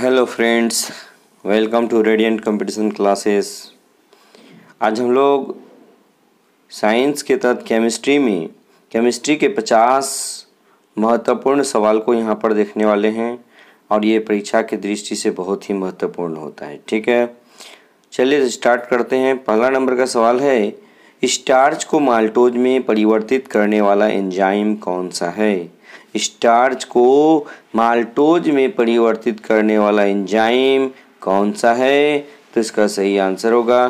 hello friends welcome to Radiant Competition Classes आज हम लोग साइंस के तहत केमिस्ट्री में केमिस्ट्री के 50 महत्वपूर्ण सवाल को यहाँ पर देखने वाले हैं और ये परीक्षा की दृष्टि से बहुत ही महत्वपूर्ण होता है ठीक है चलिए स्टार्ट तो करते हैं पहला नंबर का सवाल है स्टार्च को माल्टोज में परिवर्तित करने वाला एंजाइम कौन सा है स्टार्च को माल्टोज में परिवर्तित करने वाला एंजाइम कौन सा है तो इसका सही आंसर होगा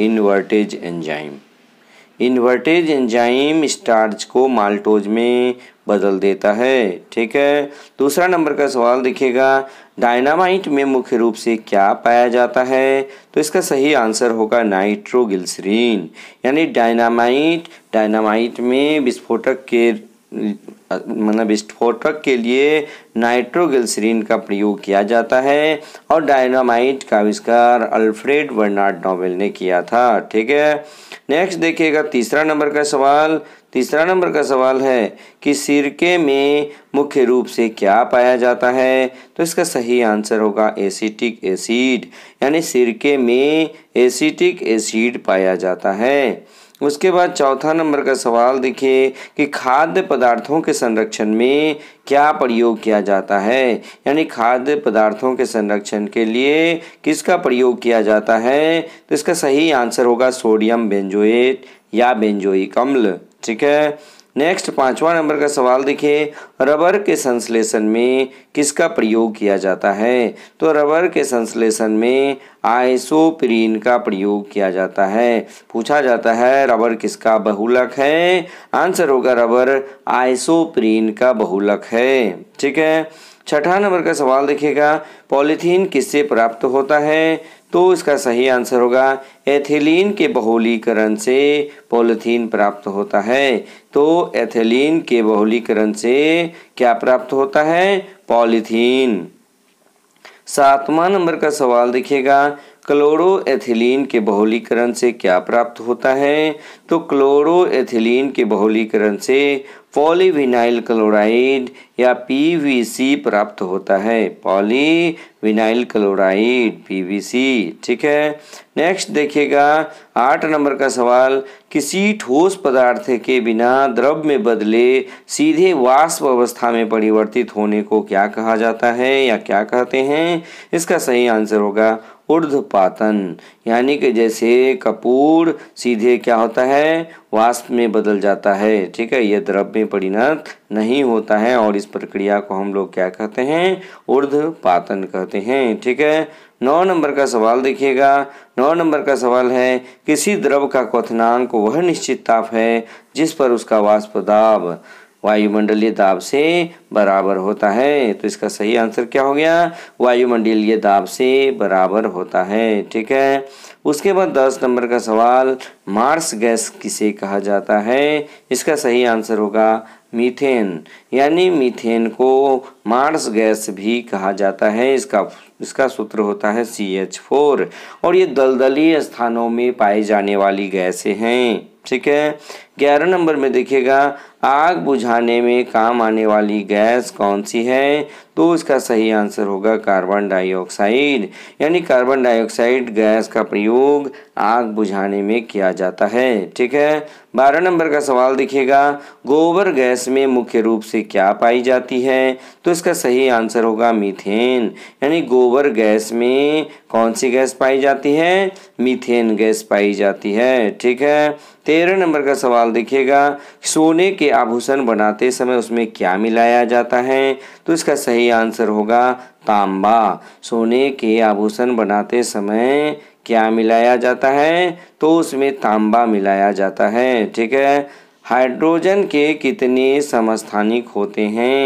invertase enzyme invertase enzyme starch को माल्टोज में बदल देता है ठीक है दूसरा नंबर का सवाल देखिएगा डायनामाइट में मुख्य रूप से क्या पाया जाता है तो इसका सही आंसर होगा नाइट्रोगिल्सरीन यानी डायनामाइट डायनामाइट में विस्फोटक के मतलब विस्फोटक के लिए नाइट्रोगलसरीन का प्रयोग किया जाता है और डायनामाइट का आविष्कार अल्फ्रेड वर्नार्ड नोबेल ने किया था ठीक है नेक्स्ट देखिएगा तीसरा नंबर का सवाल तीसरा नंबर का सवाल है कि सिरके में मुख्य रूप से क्या पाया जाता है तो इसका सही आंसर होगा एसिटिक एसिड यानी सिरके में एसिटिक एसिड पाया जाता है उसके बाद चौथा नंबर का सवाल देखिए कि खाद्य पदार्थों के संरक्षण में क्या प्रयोग किया जाता है यानी खाद्य पदार्थों के संरक्षण के लिए किसका प्रयोग किया जाता है तो इसका सही आंसर होगा सोडियम बेंजोएट या बेंजोई अम्ल ठीक है नेक्स्ट पांचवा नंबर का सवाल देखिए रबर के संश्लेषण में किसका प्रयोग किया जाता है तो रबर के संश्लेषण में आइसोप्रीन का प्रयोग किया जाता है पूछा जाता है रबर किसका बहुलक है आंसर होगा रबर आइसोप्रीन का बहुलक है ठीक है छठा नंबर का सवाल देखिएगा पॉलीथीन किससे प्राप्त होता है तो इसका सही आंसर होगा एथिलीन के बहुलीकरण से पॉलीथीन प्राप्त होता है तो एथिलीन के बहुलीकरण से क्या प्राप्त होता है पॉलीथीन सातवां नंबर का सवाल देखिएगा क्लोरोएथिलीन के बहुलीकरण से क्या प्राप्त होता है तो क्लोरोएथिलीन के बहुलीकरण से पॉलीविनाइल क्लोराइड या पीवीसी प्राप्त होता है पॉलीविनाइल क्लोराइड पीवीसी ठीक है नेक्स्ट देखिएगा आठ नंबर का सवाल किसी ठोस पदार्थ के बिना द्रव में बदले सीधे वाष्प अवस्था में परिवर्तित होने को क्या कहा जाता है या क्या कहते हैं इसका सही आंसर होगा पातन यानी कि जैसे कपूर सीधे क्या होता है वास्तव में बदल जाता है ठीक है यह द्रव में परिणत नहीं होता है और इस प्रक्रिया को हम लोग क्या कहते हैं पातन कहते हैं ठीक है नौ नंबर का सवाल देखिएगा नौ नंबर का सवाल है किसी द्रव का क्वनांक वह निश्चित ताप है जिस पर उसका वाष्प वायुमंडलीय दाब से बराबर होता है तो इसका सही आंसर क्या हो गया वायुमंडलीय दाब से बराबर होता है ठीक है उसके बाद दस नंबर का सवाल मार्स गैस किसे कहा जाता है इसका सही आंसर होगा मीथेन यानी मीथेन को मार्स गैस भी कहा जाता है इसका इसका सूत्र होता है सी एच फोर और ये दलदली स्थानों में पाए जाने वाली गैसें हैं ठीक है ग्यारह नंबर में देखिएगा आग बुझाने में काम आने वाली गैस कौन सी है तो इसका सही आंसर होगा कार्बन डाइऑक्साइड यानी कार्बन डाइऑक्साइड गैस का प्रयोग आग बुझाने में किया जाता है ठीक है बारह नंबर का सवाल दिखेगा गोबर गैस में मुख्य रूप से क्या पाई जाती है तो इसका सही आंसर होगा मीथेन यानी गोबर गैस में कौन सी गैस पाई जाती है मीथेन गैस पाई जाती है ठीक है तेरह नंबर का सवाल देखिएगा सोने के आभूषण बनाते समय उसमें क्या मिलाया जाता है तो इसका सही आंसर होगा तांबा सोने के आभूषण बनाते समय क्या मिलाया जाता है तो उसमें तांबा मिलाया जाता है ठीक है हाइड्रोजन के कितने समस्थानिक होते हैं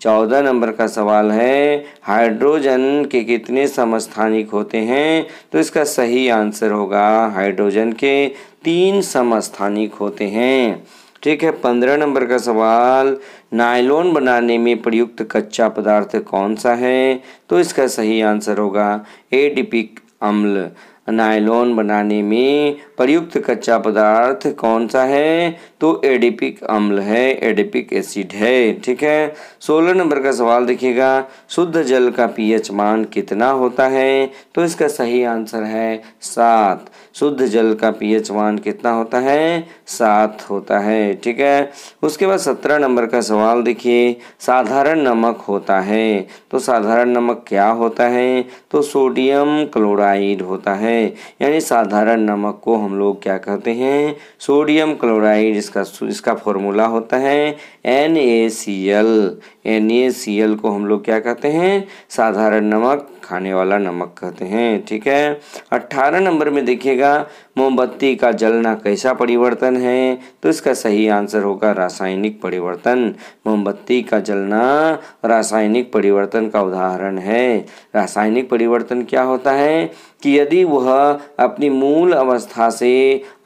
चौदह नंबर का सवाल है हाइड्रोजन के कितने समस्थानिक होते हैं तो इसका सही आंसर होगा हाइड्रोजन के तीन समस्थानिक होते हैं ठीक है पंद्रह नंबर का सवाल नायलॉन बनाने में प्रयुक्त कच्चा पदार्थ कौन सा है तो इसका सही आंसर होगा एडिपिक अम्ल नायलोन बनाने में प्रयुक्त कच्चा पदार्थ कौन सा है तो एडिपिक अम्ल है एडिपिक एसिड है ठीक है सोलह नंबर का सवाल देखिएगा शुद्ध जल का पीएच मान कितना होता है तो इसका सही आंसर है सात शुद्ध जल का पीएच वन कितना होता है सात होता है ठीक है उसके बाद सत्रह नंबर का सवाल देखिए साधारण नमक होता है तो साधारण नमक क्या होता है तो सोडियम क्लोराइड होता है यानी साधारण नमक को हम लोग क्या कहते हैं सोडियम क्लोराइड इसका इसका फॉर्मूला होता है N A C L N को हम लोग क्या कहते हैं साधारण नमक खाने वाला नमक कहते हैं ठीक है अट्ठारह नंबर में देखिएगा मोमबत्ती का जलना कैसा परिवर्तन है तो इसका सही आंसर होगा रासायनिक परिवर्तन मोमबत्ती का जलना रासायनिक परिवर्तन का उदाहरण है रासायनिक परिवर्तन क्या होता है कि यदि वह अपनी मूल अवस्था से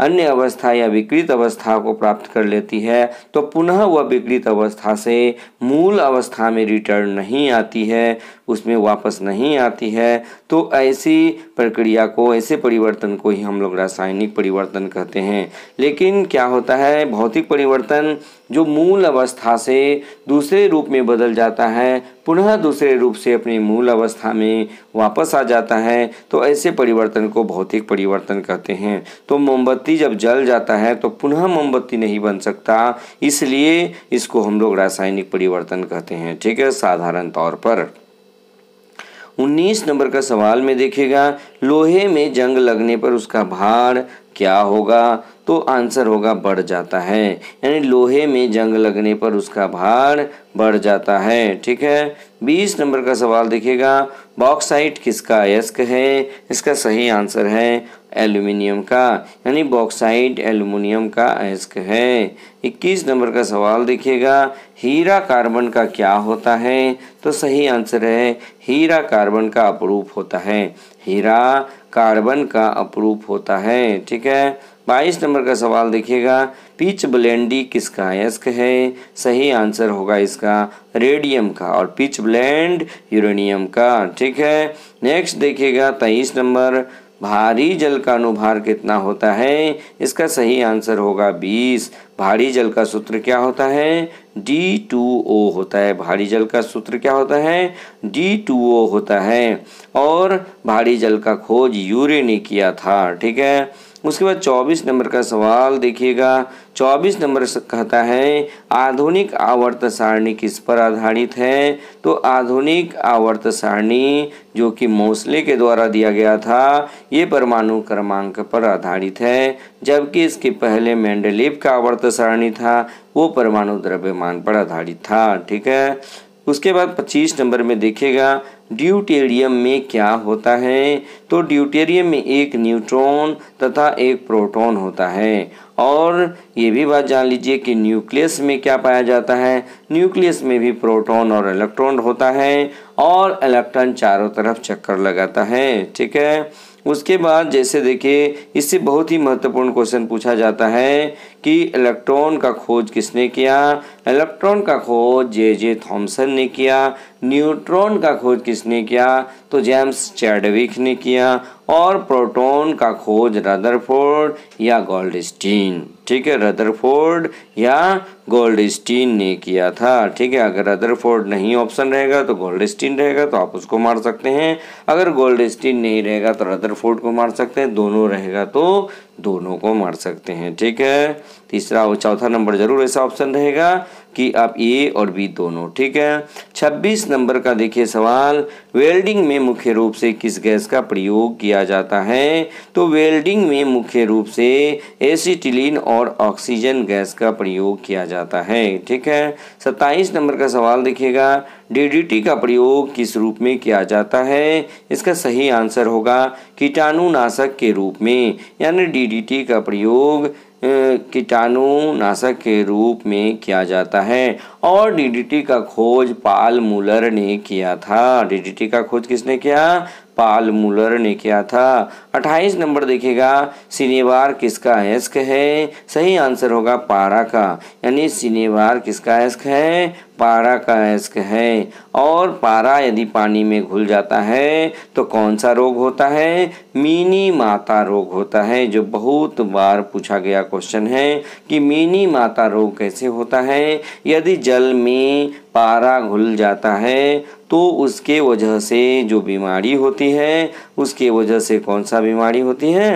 अन्य अवस्था या विकृत अवस्था को प्राप्त कर लेती है तो पुनः वह विकृत अवस्था से मूल अवस्था में रिटर्न नहीं आती है उसमें वापस नहीं आती है तो ऐसी प्रक्रिया को ऐसे परिवर्तन को ही हम लोग रासायनिक परिवर्तन कहते हैं लेकिन क्या होता है भौतिक परिवर्तन जो मूल अवस्था से दूसरे रूप में बदल जाता है पुनः दूसरे रूप से अपनी मूल अवस्था में वापस आ जाता है तो ऐसे परिवर्तन को भौतिक परिवर्तन कहते हैं तो मोमबत्ती जब जल जाता है तो पुनः मोमबत्ती नहीं बन सकता इसलिए इसको हम लोग रासायनिक परिवर्तन कहते हैं ठीक है साधारण तौर पर उन्नीस नंबर का सवाल में देखिएगा लोहे में जंग लगने पर उसका भार क्या होगा तो आंसर होगा बढ़ जाता है यानी लोहे में जंग लगने पर उसका भार बढ़ जाता है ठीक है बीस नंबर का सवाल देखिएगा बॉक्साइट किसका अयस्क है इसका सही आंसर है एल्यूमिनियम का यानी बॉक्साइट एल्युमिनियम का अयस्क है इक्कीस नंबर का सवाल देखिएगा हीरा कार्बन का क्या होता है तो सही आंसर है हीरा कार्बन का अपरूप होता है हीरा कार्बन का अपरूप होता है ठीक है बाईस नंबर का सवाल देखिएगा पिच ब्लेंडी किसका यस्क है सही आंसर होगा इसका रेडियम का और पिच ब्लेंड यूरेनियम का ठीक है नेक्स्ट देखिएगा तेईस नंबर भारी जल का अनुभार कितना होता है इसका सही आंसर होगा बीस भारी जल का सूत्र क्या होता है डी टू ओ होता है भारी जल का सूत्र क्या होता है डी टू ओ होता है और भारी जल का खोज यूरे ने किया था ठीक है उसके बाद चौबीस नंबर का सवाल देखिएगा 24 नंबर कहता है आधुनिक आवर्त सारणी किस पर आधारित है तो आधुनिक आवर्त सारणी जो कि मोसले के द्वारा दिया गया था ये परमाणु क्रमांक पर आधारित है जबकि इसके पहले मेंडलीव का आवर्त सारणी था वो परमाणु द्रव्यमान पर आधारित था ठीक है उसके बाद 25 नंबर में देखिएगा ड्यूटेरियम में क्या होता है तो ड्यूटेरियम में एक न्यूट्रॉन तथा एक प्रोटॉन होता है और ये भी बात जान लीजिए कि न्यूक्लियस में क्या पाया जाता है न्यूक्लियस में भी प्रोटॉन और इलेक्ट्रॉन होता है और इलेक्ट्रॉन चारों तरफ चक्कर लगाता है ठीक है उसके बाद जैसे देखिए इससे बहुत ही महत्वपूर्ण क्वेश्चन पूछा जाता है कि इलेक्ट्रॉन का खोज किसने किया इलेक्ट्रॉन का खोज जे जे थॉमसन ने किया न्यूट्रॉन का खोज किसने किया तो जेम्स चैडविक ने किया और प्रोटॉन का खोज रदरफोर्ड या गोल्डस्टीन ठीक है रदरफोर्ड या गोल्डस्टीन ने किया था ठीक है अगर रदरफोर्ड नहीं ऑप्शन रहेगा तो गोल्डस्टीन रहेगा तो आप उसको मार सकते हैं अगर गोल्डस्टीन नहीं रहेगा तो रदरफोर्ड को मार सकते हैं दोनों रहेगा तो दोनों को मार सकते हैं ठीक है तीसरा और चौथा नंबर जरूर ऐसा ऑप्शन रहेगा कि आप ए और बी दोनों ठीक है 26 नंबर का देखिए सवाल वेल्डिंग में मुख्य रूप से किस गैस का प्रयोग किया जाता है तो वेल्डिंग में मुख्य रूप से एसिटिलीन और ऑक्सीजन गैस का प्रयोग किया जाता है ठीक है 27 नंबर का सवाल देखिएगा डीडीटी का प्रयोग किस रूप में किया जाता है इसका सही आंसर होगा कीटाणुनाशक के रूप में यानी डीडीटी का प्रयोग कीटाणुनाशक के रूप में किया जाता है और डीडीटी का खोज पाल मुलर ने किया था डीडीटी का खोज किसने किया पाल मुलर ने किया था 28 नंबर देखिएगा सिनेवार किसका एस्क है सही आंसर होगा पारा का यानी सिनेवार किसका एस्क है पारा का अयस्क है और पारा यदि पानी में घुल जाता है तो कौन सा रोग होता है मीनी माता रोग होता है जो बहुत बार पूछा गया क्वेश्चन है कि मीनी माता रोग कैसे होता है यदि जल में पारा घुल जाता है तो उसके वजह से जो बीमारी होती है उसके वजह से कौन सा बीमारी होती है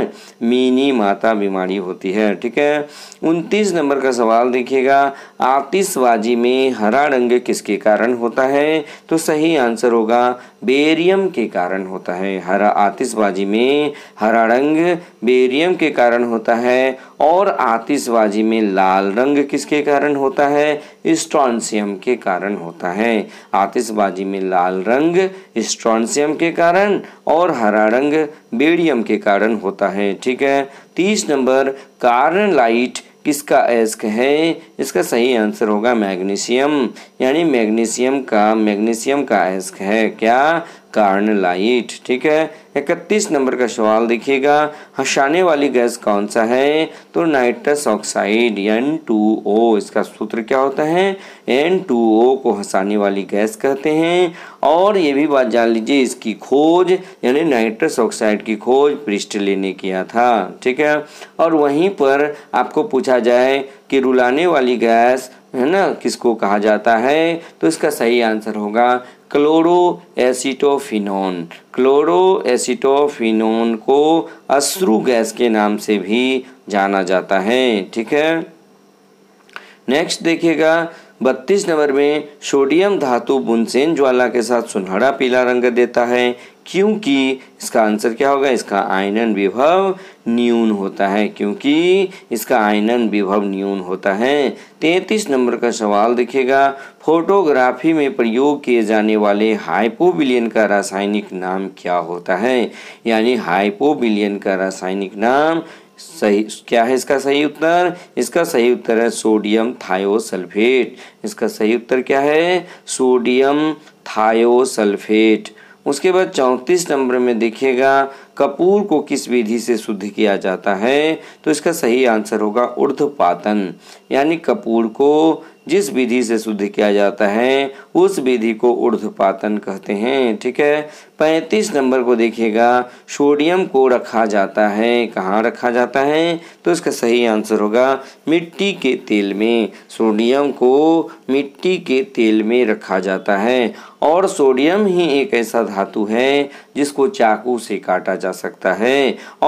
मीनी माता बीमारी होती है ठीक है उनतीस नंबर का सवाल देखिएगा आतिशबाजी में हरा समान अंग किसके कारण होता है तो सही आंसर होगा बेरियम के कारण होता है हरा आतिशबाजी में हरा रंग बेरियम के कारण होता है और आतिशबाजी में लाल रंग किसके कारण होता है स्ट्रॉन्सियम के कारण होता है आतिशबाजी में लाल रंग स्ट्रॉन्सियम के कारण और हरा रंग बेरियम के कारण होता है ठीक है तीस नंबर कार्न लाइट किसका अयस्क है इसका सही आंसर होगा मैग्नीशियम यानी मैग्नीशियम का मैग्नीशियम का अयस्क है क्या कार्नलाइट लाइट ठीक है इकतीस नंबर का सवाल देखिएगा हसाने वाली गैस कौन सा है तो nitrous oxide N two O इसका सूत्र क्या होता है एन टू ओ को हसाने वाली गैस कहते हैं और ये भी बात जान लीजिए इसकी खोज यानी नाइट्रस ऑक्साइड की खोज पृष्ठ लेने किया था ठीक है और वहीं पर आपको पूछा जाए कि रुलाने वाली गैस है ना किसको कहा जाता है तो इसका सही आंसर होगा क्लोरो एसिटोफिनोन क्लोरो एसिटोफिनोन को अश्रु गैस के नाम से भी जाना जाता है ठीक है नेक्स्ट देखिएगा बत्तीस नंबर में सोडियम धातु बुनसेन ज्वाला के साथ सुनहरा पीला रंग देता है क्योंकि इसका आंसर क्या होगा इसका आयनन विभव न्यून होता है क्योंकि इसका आयनन विभव न्यून होता है तैंतीस नंबर का सवाल देखिएगा फोटोग्राफी में प्रयोग किए जाने वाले हाइपोबिलियन का रासायनिक नाम क्या होता है यानी हाइपोबिलियन का रासायनिक नाम सही क्या है इसका सही उत्तर इसका सही उत्तर है सोडियम थायोसल्फेट इसका सही उत्तर क्या है सोडियम थायोसल्फेट उसके बाद चौंतीस नंबर में देखिएगा कपूर को किस विधि से शुद्ध किया जाता है तो इसका सही आंसर होगा ऊर्ध्वपातन यानी कपूर को जिस विधि से शुद्ध किया जाता है उस विधि को ऊर्ध्वपातन कहते हैं ठीक है पैंतीस नंबर को देखिएगा सोडियम को रखा जाता है कहाँ रखा जाता है तो इसका सही आंसर होगा मिट्टी के तेल में सोडियम को मिट्टी के तेल में रखा जाता है और सोडियम ही एक ऐसा धातु है जिसको चाकू से काटा जा सकता है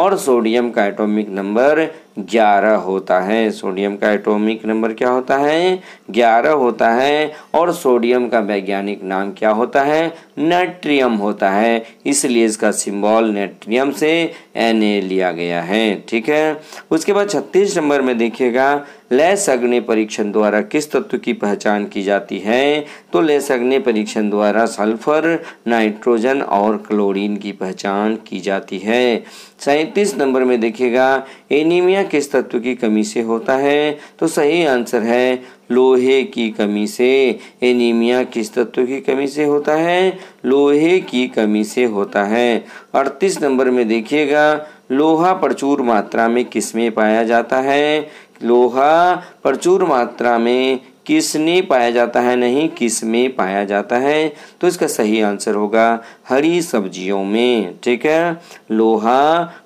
और सोडियम का एटॉमिक नंबर ग्यारह होता है सोडियम का एटॉमिक नंबर क्या होता है ग्यारह होता है और सोडियम का वैज्ञानिक नाम क्या होता है नेट्रियम होता है इसलिए इसका सिंबल नेट्रियम से एन ए लिया गया है ठीक है उसके बाद छत्तीस नंबर में देखिएगा लेस अग्नि परीक्षण द्वारा किस तत्व की पहचान की जाती है तो लेस अग्नि परीक्षण द्वारा सल्फर नाइट्रोजन और क्लोरीन की पहचान की जाती है सैंतीस नंबर में देखिएगा एनीमिया किस तत्व की कमी से होता है तो सही आंसर है लोहे की कमी से एनीमिया किस तत्व की कमी से होता है लोहे की कमी से होता है अड़तीस नंबर में देखिएगा लोहा प्रचुर मात्रा में किस में पाया जाता है लोहा प्रचुर मात्रा में किसने पाया जाता है नहीं किस में पाया जाता है तो इसका सही आंसर होगा हरी सब्जियों में ठीक है लोहा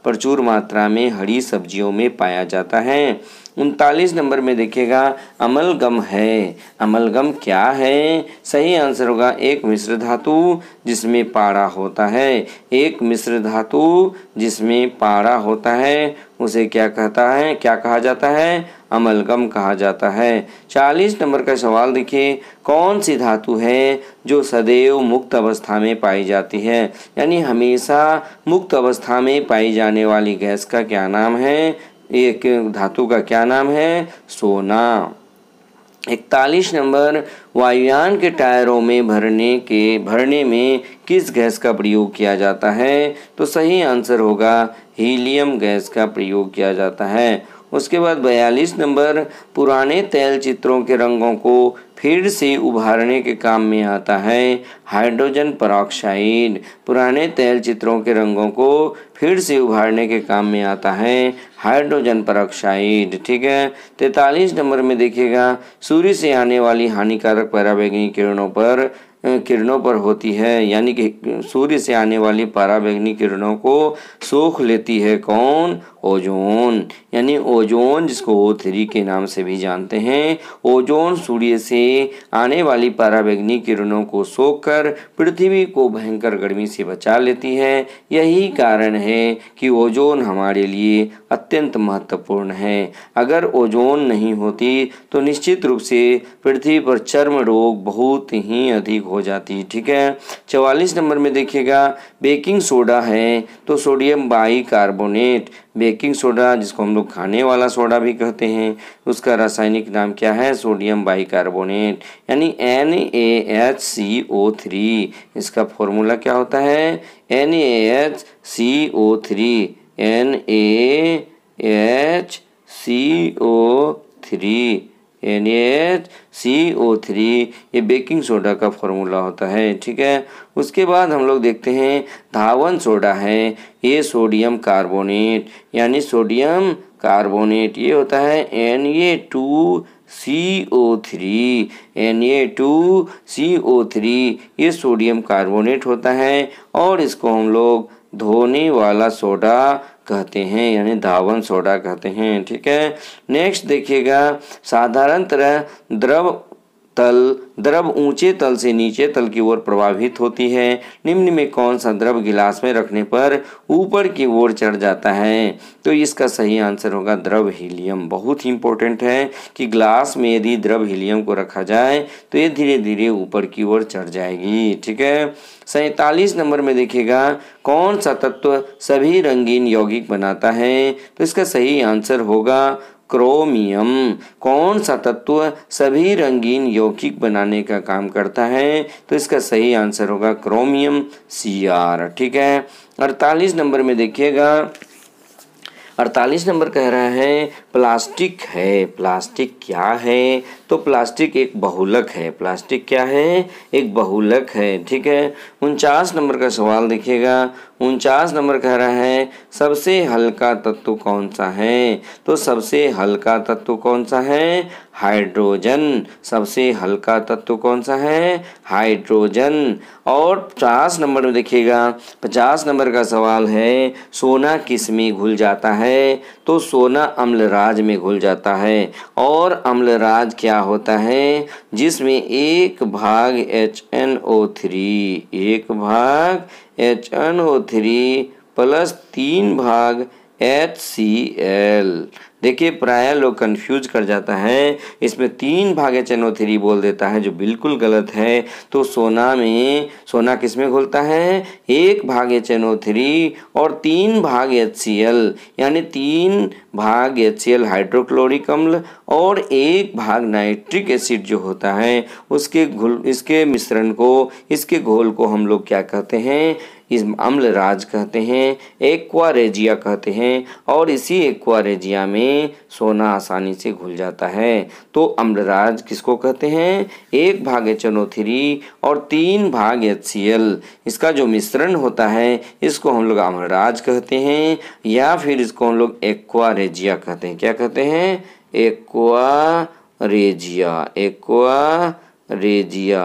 प्रचुर मात्रा में हरी सब्जियों में पाया जाता है उनतालीस नंबर में देखिएगा अमलगम है अमलगम क्या है सही आंसर होगा एक मिश्र धातु जिसमें पारा होता है एक मिश्र धातु जिसमें पारा होता है उसे क्या कहता है क्या कहा जाता है अमलगम कहा जाता है चालीस नंबर का सवाल देखिए कौन सी धातु है जो सदैव मुक्त अवस्था में पाई जाती है यानी हमेशा मुक्त अवस्था में पाई जाने वाली गैस का क्या नाम है एक धातु का क्या नाम है सोना इकतालीस नंबर वायुयान के टायरों में भरने के भरने में किस गैस का प्रयोग किया जाता है तो सही आंसर होगा हीलियम गैस का प्रयोग किया जाता है उसके बाद बयालीस नंबर पुराने तैल चित्रों के रंगों को फिर से उभारने के काम में आता है हाइड्रोजन परऑक्साइड पुराने तैल चित्रों के रंगों को फिर से उभारने के काम में आता है हाइड्रोजन परऑक्साइड ठीक है तैतालीस नंबर में देखिएगा सूर्य से आने वाली हानिकारक पैराबैगनी किरणों पर किरणों पर होती है यानी कि सूर्य से आने वाली पाराबैंगनी किरणों को सोख लेती है कौन ओजोन यानी ओजोन जिसको ओ थ्री के नाम से भी जानते हैं ओजोन सूर्य से आने वाली पराबैग्नि किरणों को सोखकर पृथ्वी को भयंकर गर्मी से बचा लेती है यही कारण है कि ओजोन हमारे लिए अत्यंत महत्वपूर्ण है अगर ओजोन नहीं होती तो निश्चित रूप से पृथ्वी पर चर्म रोग बहुत ही अधिक हो जाती ठीक है चवालीस नंबर में देखिएगा बेकिंग सोडा है तो sodium bicarbonate baking soda जिसको हम लोग खाने वाला सोडा भी कहते हैं उसका रासायनिक नाम क्या है सोडियम बाइकार्बोनेट यानी N A H C O three इसका फॉर्मूला क्या होता है N A H C O three N A H C O three N H C O three ये बेकिंग सोडा का फॉर्मूला होता है ठीक है उसके बाद हम लोग देखते हैं धावन सोडा है ये सोडियम कार्बोनेट यानी सोडियम कार्बोनेट ये होता है N A two C O three N A two C O three ये सोडियम कार्बोनेट होता है और इसको हम लोग धोने वाला सोडा कहते हैं यानी धावन सोडा कहते हैं ठीक है नेक्स्ट देखिएगा साधारण तरह द्रव तल द्रव ऊंचे तल से नीचे तल की ओर प्रभावित होती है निम्न में कौन सा द्रव गिलास में रखने पर ऊपर की ओर चढ़ जाता है तो इसका सही आंसर होगा द्रव हीलियम बहुत ही इंपॉर्टेंट है कि ग्लास में यदि द्रव हीलियम को रखा जाए तो ये धीरे धीरे ऊपर की ओर चढ़ जाएगी ठीक है सैतालीस नंबर में देखिएगा कौन सा तत्व सभी रंगीन यौगिक बनाता है तो इसका सही आंसर होगा क्रोमियम कौन सा तत्व सभी रंगीन यौगिक बनाने का काम करता है तो इसका सही आंसर होगा क्रोमियम सी आर ठीक है अड़तालीस नंबर में देखिएगा अड़तालीस नंबर कह रहा है प्लास्टिक है प्लास्टिक क्या है तो प्लास्टिक एक बहुलक है प्लास्टिक क्या है एक बहुलक है ठीक है उनचास नंबर का सवाल देखिएगा उनचास नंबर कह रहा है सबसे हल्का तत्व कौन सा है तो सबसे हल्का तत्व कौन सा है हाइड्रोजन सबसे हल्का तत्व कौन सा है हाइड्रोजन और पचास नंबर में देखिएगा पचास नंबर का सवाल है सोना किस में घुल जाता है तो सोना अम्लराज में घुल जाता है और अम्लराज क्या होता है जिसमें एक भाग एच एन ओ थ्री एक भाग H N O three plus तीन भाग एच सी एल देखिए प्राय लोग कंफ्यूज कर जाता है इसमें तीन भागे चनो थ्री बोल देता है जो बिल्कुल गलत है तो सोना में सोना किस में घुलता है एक भागे चनो थ्री और तीन भाग एच सी एल यानी तीन भाग एच सी एल हाइड्रोक्लोरिक अम्ल और एक भाग नाइट्रिक एसिड जो होता है उसके घुल इसके मिश्रण को इसके घोल को हम लोग क्या कहते हैं इस अम्ल राज कहते हैं एक्वारेजिया कहते हैं और इसी एक्वारेजिया में सोना आसानी से घुल जाता है तो अम्लराज किसको कहते हैं एक भाग एच और तीन भाग एच इसका जो मिश्रण होता है इसको हम लोग अम्लराज कहते हैं या फिर इसको हम लोग एक्वारेजिया कहते हैं क्या कहते हैं aqua regia aqua regia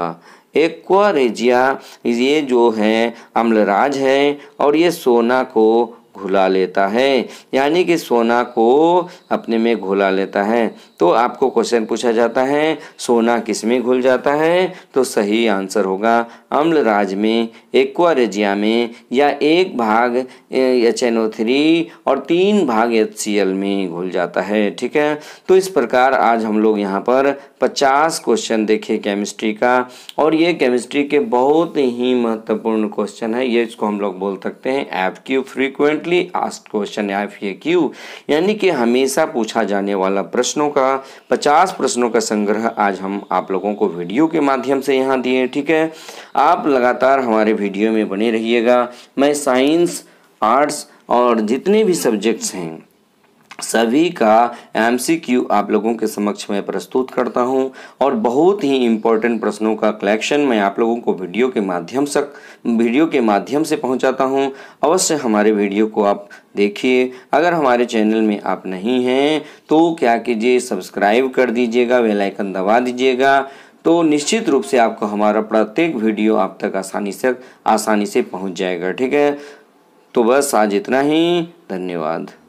aqua regia regia ये जो है अम्लराज है और ये सोना को घुला लेता है यानी कि सोना को अपने में घुला लेता है तो आपको क्वेश्चन पूछा जाता है सोना किस में घुल जाता है तो सही आंसर होगा अम्ल राज में एक्वारेजिया में या एक भाग एच एन ओ थ्री और तीन भाग एच सी एल में घुल जाता है ठीक है तो इस प्रकार आज हम लोग यहाँ पर पचास क्वेश्चन देखे केमिस्ट्री का और ये केमिस्ट्री के बहुत ही महत्वपूर्ण क्वेश्चन है ये इसको हम लोग बोल सकते हैं F Q frequently asked question F ये क्यू यानी कि हमेशा पूछा जाने वाला प्रश्नों का पचास प्रश्नों का संग्रह आज हम आप लोगों को वीडियो के माध्यम से यहाँ दिए ठीक है आप लगातार हमारे वीडियो में बने रहिएगा मैं साइंस आर्ट्स और जितने भी सब्जेक्ट्स हैं सभी का एमसीक्यू आप लोगों के समक्ष मैं प्रस्तुत करता हूं और बहुत ही इम्पोर्टेंट प्रश्नों का कलेक्शन मैं आप लोगों को वीडियो के माध्यम से वीडियो के माध्यम से पहुंचाता हूं अवश्य हमारे वीडियो को आप देखिए अगर हमारे चैनल में आप नहीं हैं तो क्या कीजिए सब्सक्राइब कर दीजिएगा वेलाइकन दबा दीजिएगा तो निश्चित रूप से आपको हमारा प्रत्येक वीडियो आप तक आसानी से आसानी से पहुँच जाएगा ठीक है तो बस आज इतना ही धन्यवाद